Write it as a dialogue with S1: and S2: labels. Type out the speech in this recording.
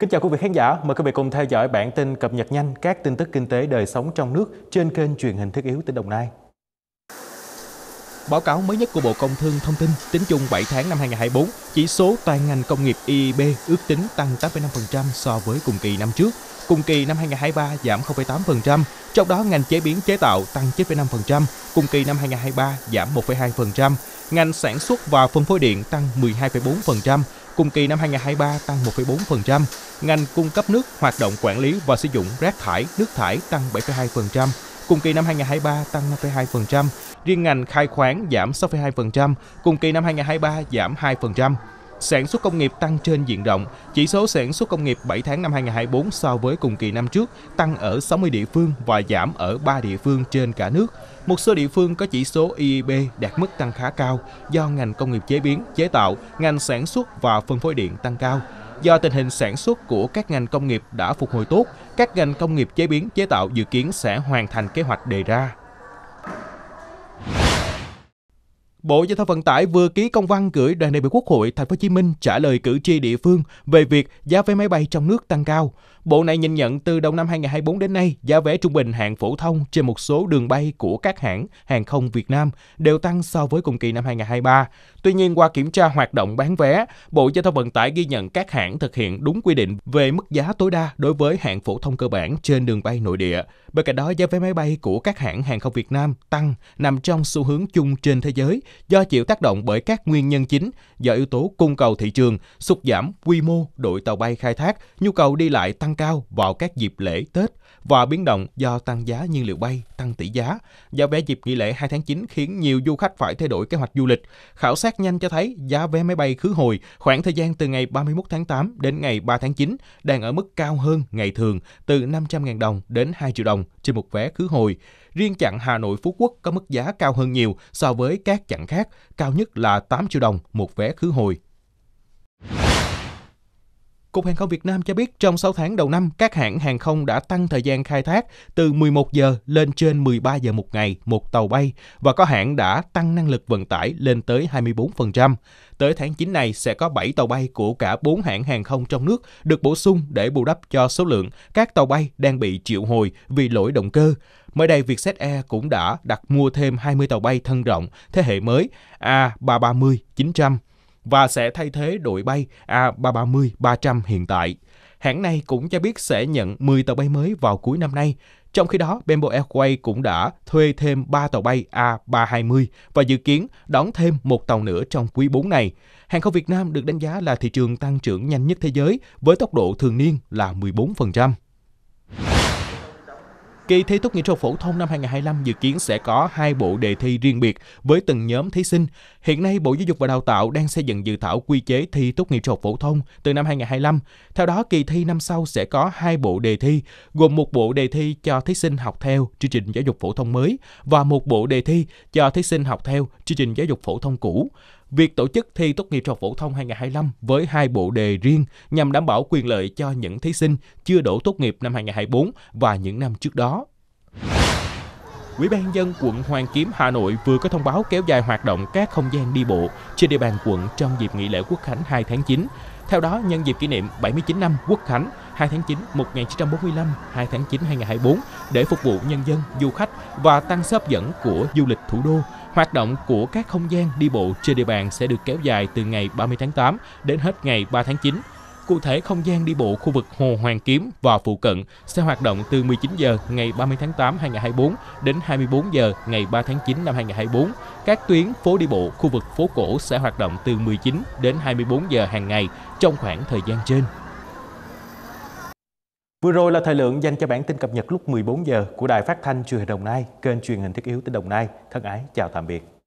S1: Kính chào quý vị khán giả, mời quý vị cùng theo dõi bản tin cập nhật nhanh các tin tức kinh tế đời sống trong nước trên kênh truyền hình Thiết yếu tỉnh Đồng Nai. Báo cáo mới nhất của Bộ Công Thương thông tin, tính chung 7 tháng năm 2024, chỉ số toàn ngành công nghiệp IIB ước tính tăng 8,5% so với cùng kỳ năm trước. Cùng kỳ năm 2023 giảm 0,8%, trong đó ngành chế biến chế tạo tăng 9,5%, cùng kỳ năm 2023 giảm 1,2%, ngành sản xuất và phân phối điện tăng 12,4%, cùng kỳ năm 2023 tăng 1,4%, ngành cung cấp nước, hoạt động quản lý và sử dụng rác thải, nước thải tăng 7,2%, cùng kỳ năm 2023 tăng 5,2%, riêng ngành khai khoáng giảm 6,2%, cùng kỳ năm 2023 giảm 2%. Sản xuất công nghiệp tăng trên diện rộng, chỉ số sản xuất công nghiệp 7 tháng năm 2024 so với cùng kỳ năm trước tăng ở 60 địa phương và giảm ở 3 địa phương trên cả nước. Một số địa phương có chỉ số IEB đạt mức tăng khá cao do ngành công nghiệp chế biến, chế tạo, ngành sản xuất và phân phối điện tăng cao. Do tình hình sản xuất của các ngành công nghiệp đã phục hồi tốt, các ngành công nghiệp chế biến chế tạo dự kiến sẽ hoàn thành kế hoạch đề ra Bộ Giao thông Vận tải vừa ký công văn gửi đoàn đại biểu Quốc hội Thành phố Hồ Chí Minh trả lời cử tri địa phương về việc giá vé máy bay trong nước tăng cao. Bộ này nhìn nhận từ đầu năm 2024 đến nay, giá vé trung bình hạng phổ thông trên một số đường bay của các hãng hàng không Việt Nam đều tăng so với cùng kỳ năm 2023. Tuy nhiên, qua kiểm tra hoạt động bán vé, Bộ Giao thông Vận tải ghi nhận các hãng thực hiện đúng quy định về mức giá tối đa đối với hạng phổ thông cơ bản trên đường bay nội địa. Bên cạnh đó, giá vé máy bay của các hãng hàng không Việt Nam tăng nằm trong xu hướng chung trên thế giới do chịu tác động bởi các nguyên nhân chính do yếu tố cung cầu thị trường, sụt giảm quy mô đội tàu bay khai thác, nhu cầu đi lại tăng cao vào các dịp lễ Tết và biến động do tăng giá nhiên liệu bay, tăng tỷ giá. Giá vé dịp nghỉ lễ 2 tháng 9 khiến nhiều du khách phải thay đổi kế hoạch du lịch. Khảo sát nhanh cho thấy giá vé máy bay khứ hồi khoảng thời gian từ ngày 31 tháng 8 đến ngày 3 tháng 9 đang ở mức cao hơn ngày thường từ 500.000 đồng đến 2 triệu đồng trên một vé khứ hồi. Riêng chặng Hà Nội Phú Quốc có mức giá cao hơn nhiều so với các chặng khác, cao nhất là 8 triệu đồng một vé khứ hồi. Cục Hàng không Việt Nam cho biết trong 6 tháng đầu năm, các hãng hàng không đã tăng thời gian khai thác từ 11 giờ lên trên 13 giờ một ngày một tàu bay và có hãng đã tăng năng lực vận tải lên tới 24%. Tới tháng 9 này sẽ có 7 tàu bay của cả 4 hãng hàng không trong nước được bổ sung để bù đắp cho số lượng các tàu bay đang bị triệu hồi vì lỗi động cơ. Mới đây, Vietjet Air cũng đã đặt mua thêm 20 tàu bay thân rộng thế hệ mới A330-900 và sẽ thay thế đội bay A330-300 hiện tại. Hãng này cũng cho biết sẽ nhận 10 tàu bay mới vào cuối năm nay. Trong khi đó, Bamboo Airways cũng đã thuê thêm 3 tàu bay A320 và dự kiến đón thêm một tàu nữa trong quý 4 này. Hàng không Việt Nam được đánh giá là thị trường tăng trưởng nhanh nhất thế giới với tốc độ thường niên là 14%. Kỳ thi tốt nghiệp trung phổ thông năm 2025 dự kiến sẽ có hai bộ đề thi riêng biệt với từng nhóm thí sinh. Hiện nay, Bộ Giáo dục và Đào tạo đang xây dựng dự thảo quy chế thi tốt nghiệp trung phổ thông từ năm 2025. Theo đó, kỳ thi năm sau sẽ có hai bộ đề thi, gồm một bộ đề thi cho thí sinh học theo chương trình giáo dục phổ thông mới và một bộ đề thi cho thí sinh học theo chương trình giáo dục phổ thông cũ. Việc tổ chức thi tốt nghiệp trung học phổ thông 2025 với hai bộ đề riêng nhằm đảm bảo quyền lợi cho những thí sinh chưa đủ tốt nghiệp năm 2024 và những năm trước đó. Ủy ban dân quận Hoàn Kiếm, Hà Nội vừa có thông báo kéo dài hoạt động các không gian đi bộ trên địa bàn quận trong dịp nghỉ lễ Quốc khánh 2 tháng 9. Theo đó, nhân dịp kỷ niệm 79 năm Quốc khánh 2 tháng 9 1945, 2 tháng 9 2024 để phục vụ nhân dân, du khách và tăng sức hấp dẫn của du lịch thủ đô Hoạt động của các không gian đi bộ trên địa bàn sẽ được kéo dài từ ngày 30 tháng 8 đến hết ngày 3 tháng 9. Cụ thể, không gian đi bộ khu vực Hồ Hoàn Kiếm và phụ cận sẽ hoạt động từ 19 giờ ngày 30 tháng 8 năm 2024 đến 24 giờ ngày 3 tháng 9 năm 2024. Các tuyến phố đi bộ khu vực phố cổ sẽ hoạt động từ 19 đến 24 giờ hàng ngày trong khoảng thời gian trên. Vừa rồi là thời lượng dành cho bản tin cập nhật lúc 14 giờ của Đài Phát thanh Truyền hình Đồng Nai, kênh truyền hình thiết yếu tỉnh Đồng Nai. Thân ái chào tạm biệt.